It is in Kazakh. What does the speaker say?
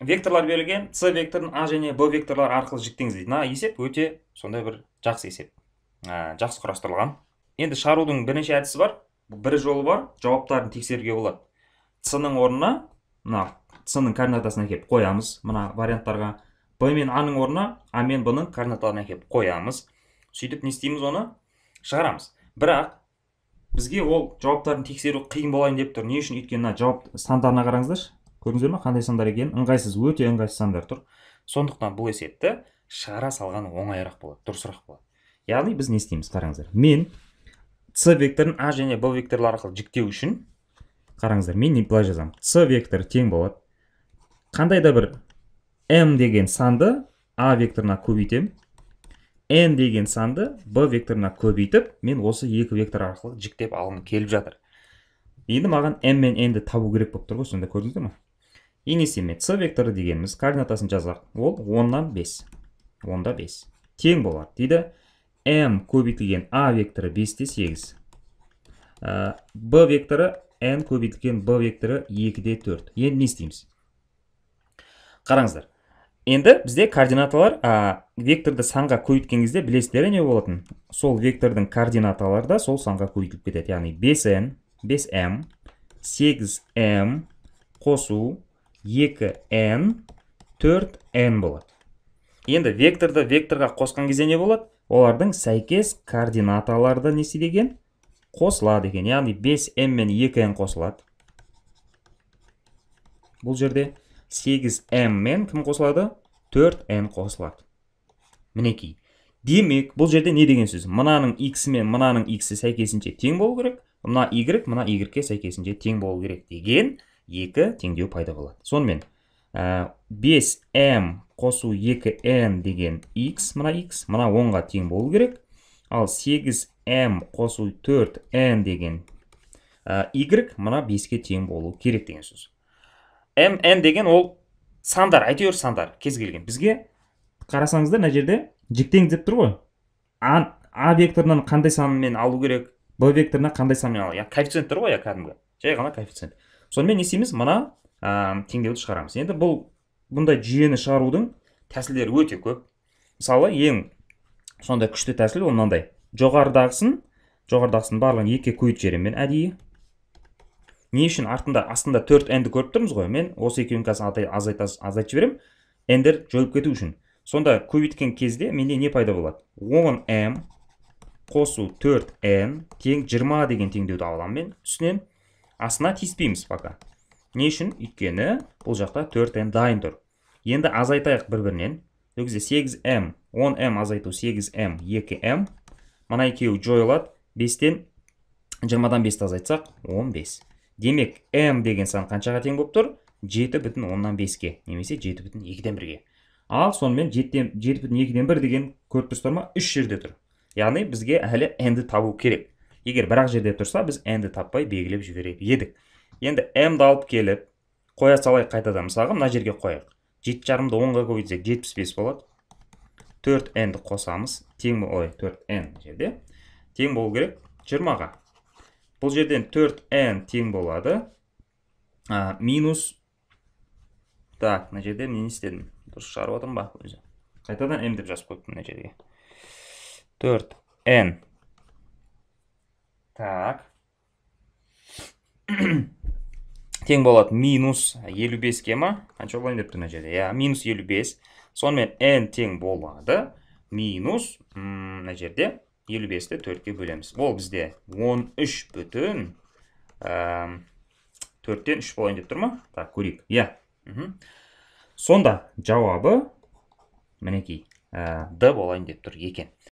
векторлар берілген c векторын а және b векторлар арқылы жіктеңіз дейді мына есеп өте сондай бір жақсы есеп ә, жақсы құрастырылған енді шығарудың бірнеше әдісі бар бір жолы бар жауаптарын тексеруге болады c ның орнына мына c ның координатасын әкеліп қоямыз мына варианттарға b мен a ның орнына а мен b ның координаталарын әкеліп қоямыз сөйтіп не істейміз оны шығарамыз бірақ бізге ол жауаптарын тексеру қиын болайын деп тұр не үшін өйткені мына жауап сандарына қараңыздаршы көрдіңіздер ма қандай сандар екенін ыңғайсыз өте ыңғайсыз сандар тұр сондықтан бұл есепті шығара салған оңайырақ болады дұрысырақ болады яғни біз не істейміз қараңыздар мен c векторын а және б векторлар арқылы жіктеу үшін қараңыздар мен былай жазамын c векторы тең болады қандай да бір m деген санды а векторына көбейтемін n деген санды b векторына көбейтіп мен осы екі вектор арқылы жіктеп алғым келіп жатыр енді маған m мен n-ді табу керек болып тұр ғой сонда көрдіңіздер ма енесеме c векторы дегеніміз координатасын жазсақ ол 10-нан 5 10-да 5 тең болады дейді m көбейтілген a векторы 5-те 8 Б b векторы n көбейтілген b векторы 2-де 4 енді не істейміз қараңыздар енді бізде координаталар ә, векторды санға көбейткен кезде білесіздер не болатын сол вектордың координаталары да сол санға көбейтіліп кетеді яғни 5n 5m 8m қосу 2n 4n болады енді векторды векторға қосқан кезде не болады олардың сәйкес координаталарды несі деген қосылады екен яғни 5m мен 2n қосылады бұл жерде 8m мен кім қосылады 4n қосылады мінекей демек бұл жерде не деген сөз мынаның x мен мынаның x сәйкесінше тең болу керек мына y мына y-ге сәйкесінше тең болу керек деген екі теңдеу пайда болады сонымен ә, 5m қосу 2n деген x мына x мына 10-ға тең болу керек ал 8m қосу 4n деген y мына 5-ке тең болу керек деген сөз mn деген ол сандар әйтеуір сандар кез келген бізге қарасаңыздар мына жерде жіктеңіз деп тұр ғой а, векторынан қандай санмен алу керек б векторына қандай санмен алу керек. коэффициенттер ғой иә кәдімгі жай ғана коэффициент сонымен не істейміз мына ә, теңдеуді шығарамыз енді бұл бұндай жүйені шығарудың тәсілдері өте көп мысалы ең сондай күшті тәсіл ол мынандай жоғарыдағысын жоғарыдағысын барлығын екіге көбейтіп жіберемін мен әдейі не үшін артында астында төрт нді көріп тұрмыз ғой мен осы екеуін қазір азайтып жіберемін ндер жойылып кету үшін сонда көбейткен кезде менде не пайда болады 10 м қосу 4 n тең 20 деген теңдеуді аламын мен үстінен астына тиспейміз пока не үшін өйткені бұл жақта 4m дайындыр. тұр енді азайтайық бір бірінен сол 8m 10m азайту 8m 2m мына екеуі жойылады 5-тен 20-дан 5-ті азайтсақ 15 демек m деген сан қаншаға тең болып тұр 7 бүтін оннан беске немесе 7 бүтін екіден бірге ал сонымен жеті бүтін екіден бір деген көріп тұрсыздар ма үш жерде тұр яғни бізге әлі n-ді табу керек егер бір жерде тұрса біз n-ді таппай белгілеп жіберер едік енді m-ді алып келіп қоя салайық қайтадан мысалға мына жерге қояйық жеті жарымды онға көбейтсек жетпіс бес болады төрт нді қосамыз тең ой төрт н жерде тең болу керек жиырмаға бұл жерден төрт n тең болады а, минус так мына жерде мен не істедім дұрыс шығарып отырмын ба өзі қайтадан м деп жазып қойыппын мына жерге төрт n Так. Э, тең болады минус 55 кема? ма? Қанша болайын деп тұрна жерде? Минус 55. Сонымен n тең болады. Минус, на жерде, 55-ті 4-ке бөлеміз. Ол бізде 13 бүтін 4-тен 3 болайын деп тұрма? Так, көрек. Я. Иә. Сонда жауабы, мінекей, D э, болайын деп тұр екен.